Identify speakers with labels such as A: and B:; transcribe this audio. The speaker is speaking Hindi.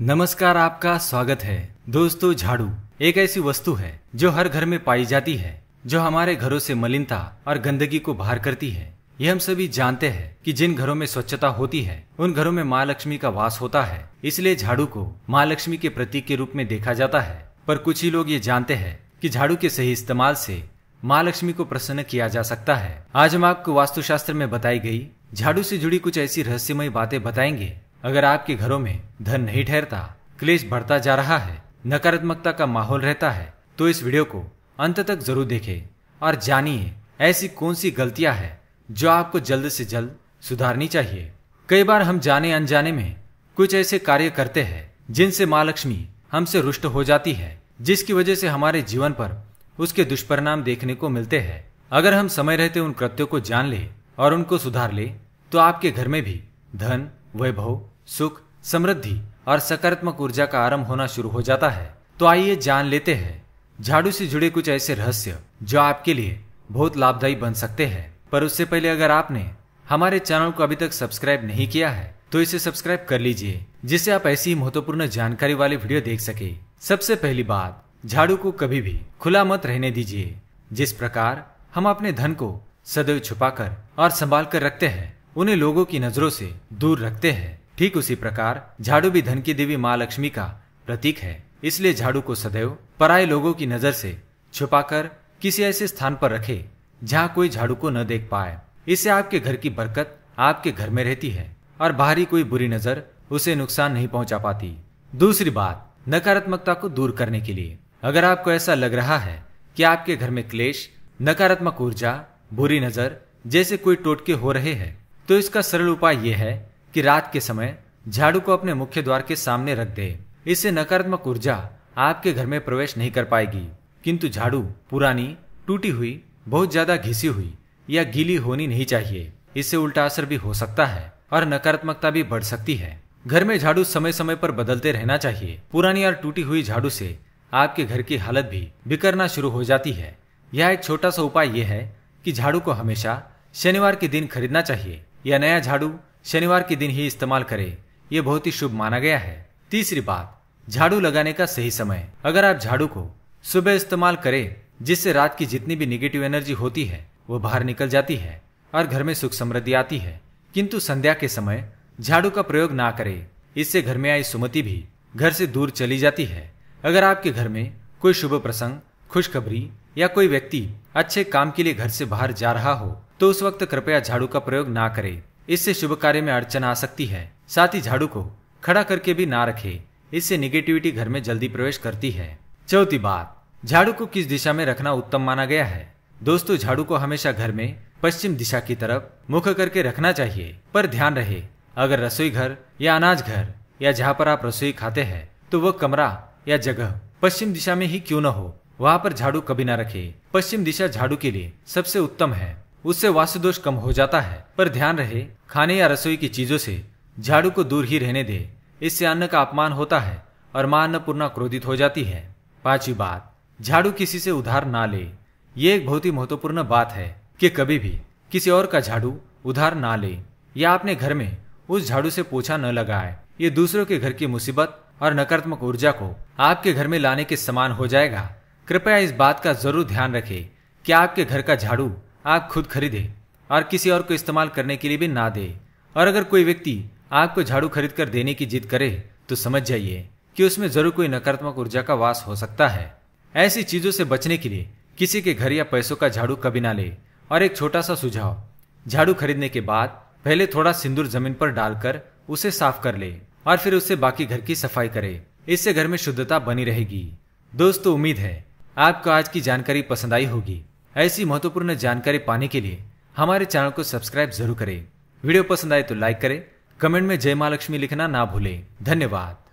A: नमस्कार आपका स्वागत है दोस्तों झाड़ू एक ऐसी वस्तु है जो हर घर में पाई जाती है जो हमारे घरों से मलिनता और गंदगी को बाहर करती है ये हम सभी जानते हैं कि जिन घरों में स्वच्छता होती है उन घरों में माँ लक्ष्मी का वास होता है इसलिए झाड़ू को माँ लक्ष्मी के प्रतीक के रूप में देखा जाता है पर कुछ ही लोग ये जानते हैं कि झाड़ू के सही इस्तेमाल से माँ लक्ष्मी को प्रसन्न किया जा सकता है आज हम आपको वास्तुशास्त्र में बताई गई झाड़ू से जुड़ी कुछ ऐसी रहस्यमय बातें बताएंगे अगर आपके घरों में धन नहीं ठहरता क्लेश बढ़ता जा रहा है नकारात्मकता का माहौल रहता है तो इस वीडियो को अंत तक जरूर देखें और जानिए ऐसी कौन सी गलतियां हैं जो आपको जल्द से जल्द सुधारनी चाहिए कई बार हम जाने अनजाने में कुछ ऐसे कार्य करते हैं जिनसे माँ लक्ष्मी हमसे रुष्ट हो जाती है जिसकी वजह से हमारे जीवन पर उसके दुष्परिणाम देखने को मिलते हैं अगर हम समय रहते उन कृत्यो को जान ले और उनको सुधार ले तो आपके घर में भी धन वैभव सुख समृद्धि और सकारात्मक ऊर्जा का आरंभ होना शुरू हो जाता है तो आइए जान लेते हैं झाड़ू से जुड़े कुछ ऐसे रहस्य जो आपके लिए बहुत लाभदायी बन सकते हैं पर उससे पहले अगर आपने हमारे चैनल को अभी तक सब्सक्राइब नहीं किया है तो इसे सब्सक्राइब कर लीजिए जिससे आप ऐसी महत्वपूर्ण जानकारी वाली वीडियो देख सके सबसे पहली बात झाड़ू को कभी भी खुला मत रहने दीजिए जिस प्रकार हम अपने धन को सदैव छुपाकर और संभाल कर रखते हैं उन्हें लोगों की नजरों से दूर रखते हैं ठीक उसी प्रकार झाड़ू भी धन की देवी माँ लक्ष्मी का प्रतीक है इसलिए झाड़ू को सदैव पराये लोगों की नजर से छुपाकर किसी ऐसे स्थान पर रखे जहाँ कोई झाड़ू को न देख पाए इससे आपके घर की बरकत आपके घर में रहती है और बाहरी कोई बुरी नजर उसे नुकसान नहीं पहुंचा पाती दूसरी बात नकारात्मकता को दूर करने के लिए अगर आपको ऐसा लग रहा है कि आपके घर में क्लेश नकारात्मक ऊर्जा बुरी नजर जैसे कोई टोटके हो रहे हैं तो इसका सरल उपाय यह है कि रात के समय झाड़ू को अपने मुख्य द्वार के सामने रख दे इससे नकारात्मक ऊर्जा आपके घर में प्रवेश नहीं कर पाएगी किंतु झाड़ू पुरानी टूटी हुई बहुत ज्यादा घिसी हुई या गीली होनी नहीं चाहिए इससे उल्टा असर भी हो सकता है और नकारात्मकता भी बढ़ सकती है घर में झाड़ू समय समय पर बदलते रहना चाहिए पुरानी और टूटी हुई झाड़ू से आपके घर की हालत भी बिखरना शुरू हो जाती है यह एक छोटा सा उपाय यह है कि झाड़ू को हमेशा शनिवार के दिन खरीदना चाहिए या नया झाड़ू शनिवार के दिन ही इस्तेमाल करें ये बहुत ही शुभ माना गया है तीसरी बात झाड़ू लगाने का सही समय अगर आप झाड़ू को सुबह इस्तेमाल करें जिससे रात की जितनी भी निगेटिव एनर्जी होती है वो बाहर निकल जाती है और घर में सुख समृद्धि आती है किंतु संध्या के समय झाड़ू का प्रयोग ना करें इससे घर में आई सुमति भी घर से दूर चली जाती है अगर आपके घर में कोई शुभ प्रसंग खुशखबरी या कोई व्यक्ति अच्छे काम के लिए घर से बाहर जा रहा हो तो उस वक्त कृपया झाड़ू का प्रयोग ना करें इससे शुभ कार्य में अड़चन आ सकती है साथ ही झाड़ू को खड़ा करके भी ना रखे इससे निगेटिविटी घर में जल्दी प्रवेश करती है चौथी बात झाड़ू को किस दिशा में रखना उत्तम माना गया है दोस्तों झाड़ू को हमेशा घर में पश्चिम दिशा की तरफ मुख करके रखना चाहिए पर ध्यान रहे अगर रसोई घर या अनाज घर या जहाँ पर आप रसोई खाते हैं तो वह कमरा या जगह पश्चिम दिशा में ही क्यों न हो वहाँ पर झाड़ू कभी न रखे पश्चिम दिशा झाड़ू के लिए सबसे उत्तम है उससे वास्तु दोष कम हो जाता है पर ध्यान रहे खाने या रसोई की चीजों से झाड़ू को दूर ही रहने दे इससे अन्न का अपमान होता है और मां अन्नपूर्णा क्रोधित हो जाती है पांचवी बात झाड़ू किसी से उधार ना ले ये एक बहुत ही महत्वपूर्ण बात है कि कभी भी किसी और का झाड़ू उधार ना ले या अपने घर में उस झाड़ू से पोछा न लगाए ये दूसरों के घर की मुसीबत और नकारात्मक ऊर्जा को आपके घर में लाने के समान हो जाएगा कृपया इस बात का जरूर ध्यान रखें कि आपके घर का झाड़ू आग खुद खरीदे और किसी और को इस्तेमाल करने के लिए भी ना दे और अगर कोई व्यक्ति आग को झाड़ू खरीद कर देने की जिद करे तो समझ जाइए कि उसमें जरूर कोई नकारात्मक ऊर्जा का वास हो सकता है ऐसी चीजों से बचने के लिए किसी के घर या पैसों का झाड़ू कभी ना ले और एक छोटा सा सुझाव झाड़ू खरीदने के बाद पहले थोड़ा सिंदूर जमीन पर डालकर उसे साफ कर ले और फिर उससे बाकी घर की सफाई करे इससे घर में शुद्धता बनी रहेगी दोस्तों उम्मीद है आपको आज की जानकारी पसंद आई होगी ऐसी महत्वपूर्ण जानकारी पाने के लिए हमारे चैनल को सब्सक्राइब जरूर करें वीडियो पसंद आए तो लाइक करें कमेंट में जय महालक्ष्मी लिखना ना भूलें धन्यवाद